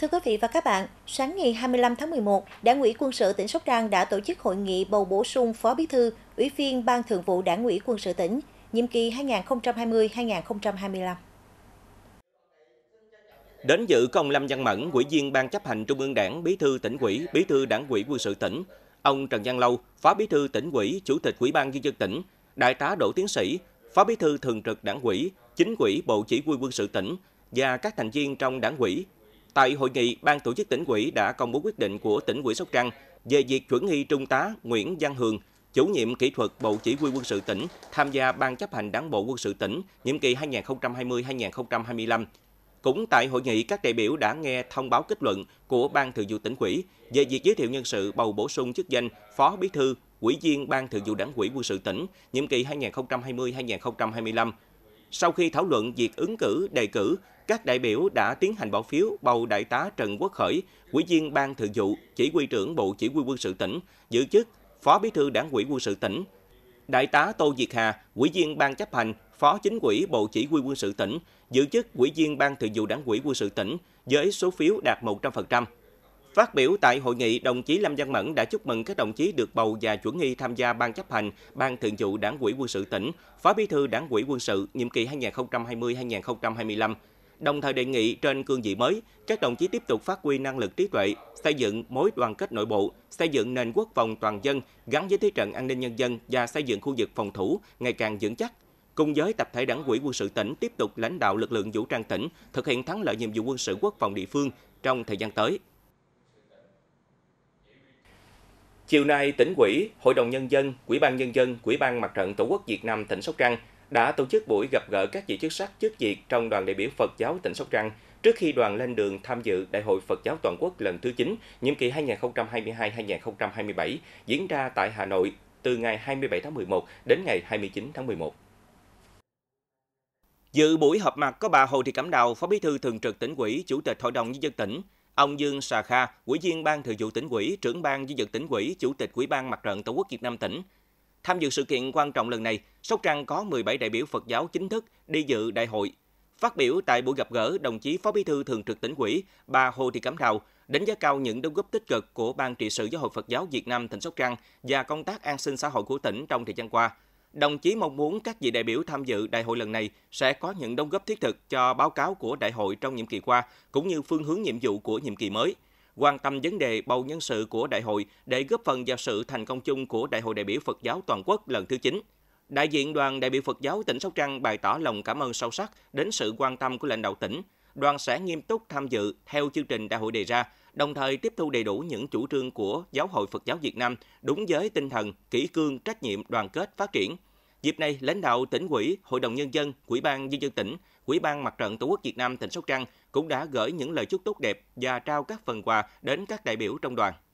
Thưa quý vị và các bạn, sáng ngày 25 tháng 11, Đảng ủy quân sự tỉnh Sóc Trăng đã tổ chức hội nghị bầu bổ sung Phó Bí thư, Ủy viên Ban Thường vụ Đảng ủy quân sự tỉnh, nhiệm kỳ 2020-2025. Đến dự công ông Lâm Văn Mẫn, Ủy viên Ban chấp hành Trung ương Đảng, Bí thư tỉnh ủy, Bí thư Đảng ủy quân sự tỉnh, ông Trần Văn Lâu, Phó Bí thư tỉnh ủy, Chủ tịch Ủy ban nhân dân tỉnh, Đại tá Đỗ Tiến sĩ, Phó Bí thư thường trực Đảng ủy, Chính ủy Bộ Chỉ huy quân sự tỉnh và các thành viên trong Đảng ủy, Tại hội nghị, Ban tổ chức tỉnh ủy đã công bố quyết định của tỉnh ủy Sóc Trăng về việc chuẩn nghi Trung tá Nguyễn Văn Hường, chủ nhiệm kỹ thuật Bộ Chỉ huy quân sự tỉnh, tham gia Ban chấp hành đảng bộ quân sự tỉnh nhiệm kỳ 2020-2025. Cũng tại hội nghị, các đại biểu đã nghe thông báo kết luận của Ban Thường vụ tỉnh ủy về việc giới thiệu nhân sự bầu bổ sung chức danh Phó Bí thư, Ủy viên Ban Thường vụ Đảng ủy quân sự tỉnh nhiệm kỳ 2020-2025 sau khi thảo luận việc ứng cử, đề cử, các đại biểu đã tiến hành bỏ phiếu bầu đại tá Trần Quốc Khởi, quỹ viên ban thường vụ, chỉ huy trưởng Bộ Chỉ huy quân sự tỉnh, giữ chức Phó Bí thư Đảng ủy quân sự tỉnh. Đại tá Tô Diệt Hà, quỹ viên ban chấp hành, Phó Chính ủy Bộ Chỉ huy quân sự tỉnh, giữ chức quỹ viên ban thường vụ Đảng ủy quân sự tỉnh với số phiếu đạt 100%. Phát biểu tại hội nghị, đồng chí Lâm Văn Mẫn đã chúc mừng các đồng chí được bầu và chuẩn nghi tham gia Ban chấp hành, Ban thường vụ Đảng ủy quân sự tỉnh, Phó bí thư Đảng ủy quân sự nhiệm kỳ 2020-2025. Đồng thời đề nghị trên cương vị mới, các đồng chí tiếp tục phát huy năng lực trí tuệ, xây dựng mối đoàn kết nội bộ, xây dựng nền quốc phòng toàn dân gắn với thế trận an ninh nhân dân và xây dựng khu vực phòng thủ ngày càng vững chắc, cùng với tập thể đảng ủy quân sự tỉnh tiếp tục lãnh đạo lực lượng vũ trang tỉnh thực hiện thắng lợi nhiệm vụ quân sự quốc phòng địa phương trong thời gian tới. Chiều nay, tỉnh ủy, Hội đồng Nhân dân, Quỹ ban Nhân dân, Quỹ ban Mặt trận Tổ quốc Việt Nam tỉnh Sóc Trăng đã tổ chức buổi gặp gỡ các vị chức sắc chức việc trong đoàn đại biểu Phật giáo tỉnh Sóc Trăng trước khi đoàn lên đường tham dự Đại hội Phật giáo toàn quốc lần thứ 9, nhiệm kỳ 2022-2027 diễn ra tại Hà Nội từ ngày 27 tháng 11 đến ngày 29 tháng 11. Dự buổi họp mặt có bà Hồ Thị Cẩm Đào, Phó Bí thư Thường trực tỉnh ủy, Chủ tịch Hội đồng nhân dân tỉnh, Ông Dương Sà Kha, Ủy viên Ban Thường vụ tỉnh ủy, trưởng ban di dựng tỉnh ủy, Chủ tịch Ủy ban Mặt trận Tổ quốc Việt Nam tỉnh. Tham dự sự kiện quan trọng lần này, Sóc Trăng có 17 đại biểu Phật giáo chính thức đi dự đại hội. Phát biểu tại buổi gặp gỡ, đồng chí Phó Bí thư Thường trực tỉnh ủy, bà Hồ Thị Cẩm đào đánh giá cao những đóng góp tích cực của Ban trị sự Giáo hội Phật giáo Việt Nam tỉnh Sóc Trăng và công tác an sinh xã hội của tỉnh trong thời gian qua – Đồng chí mong muốn các vị đại biểu tham dự đại hội lần này sẽ có những đóng góp thiết thực cho báo cáo của đại hội trong nhiệm kỳ qua cũng như phương hướng nhiệm vụ của nhiệm kỳ mới quan tâm vấn đề bầu nhân sự của đại hội để góp phần vào sự thành công chung của Đại hội đại biểu Phật giáo toàn quốc lần thứ 9. Đại diện đoàn đại biểu Phật giáo tỉnh Sóc Trăng bày tỏ lòng cảm ơn sâu sắc đến sự quan tâm của lãnh đạo tỉnh. Đoàn sẽ nghiêm túc tham dự theo chương trình đại hội đề ra, đồng thời tiếp thu đầy đủ những chủ trương của Giáo hội Phật giáo Việt Nam đúng với tinh thần kỹ cương trách nhiệm đoàn kết phát triển. Dịp này, lãnh đạo tỉnh ủy, Hội đồng Nhân dân, Quỹ ban Nhân dân tỉnh, Quỹ ban Mặt trận Tổ quốc Việt Nam tỉnh Sóc Trăng cũng đã gửi những lời chúc tốt đẹp và trao các phần quà đến các đại biểu trong đoàn.